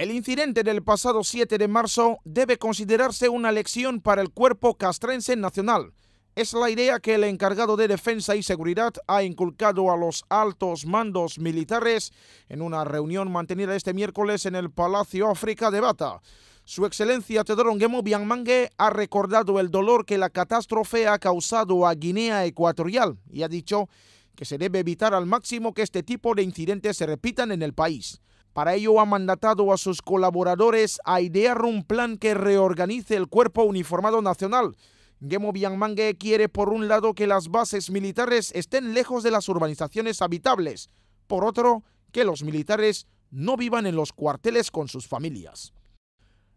El incidente del pasado 7 de marzo debe considerarse una lección para el cuerpo castrense nacional. Es la idea que el encargado de defensa y seguridad ha inculcado a los altos mandos militares en una reunión mantenida este miércoles en el Palacio África de Bata. Su excelencia Teodoro Nguemo Bianmangue ha recordado el dolor que la catástrofe ha causado a Guinea Ecuatorial y ha dicho que se debe evitar al máximo que este tipo de incidentes se repitan en el país. Para ello ha mandatado a sus colaboradores a idear un plan que reorganice el Cuerpo Uniformado Nacional. Gemo Bianmangue quiere por un lado que las bases militares estén lejos de las urbanizaciones habitables, por otro, que los militares no vivan en los cuarteles con sus familias.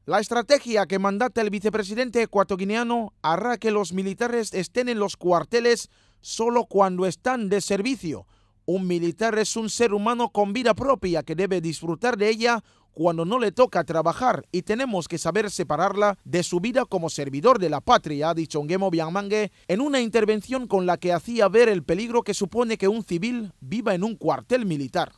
La estrategia que mandata el vicepresidente ecuatoguineano hará que los militares estén en los cuarteles solo cuando están de servicio, un militar es un ser humano con vida propia que debe disfrutar de ella cuando no le toca trabajar y tenemos que saber separarla de su vida como servidor de la patria, ha dicho Nguemo Bianmangue en una intervención con la que hacía ver el peligro que supone que un civil viva en un cuartel militar.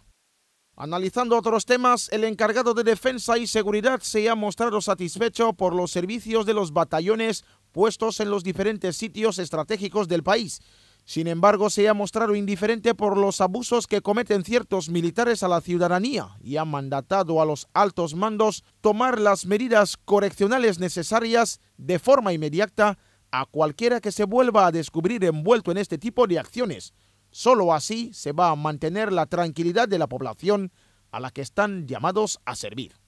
Analizando otros temas, el encargado de defensa y seguridad se ha mostrado satisfecho por los servicios de los batallones puestos en los diferentes sitios estratégicos del país. Sin embargo, se ha mostrado indiferente por los abusos que cometen ciertos militares a la ciudadanía y ha mandatado a los altos mandos tomar las medidas correccionales necesarias de forma inmediata a cualquiera que se vuelva a descubrir envuelto en este tipo de acciones. Solo así se va a mantener la tranquilidad de la población a la que están llamados a servir.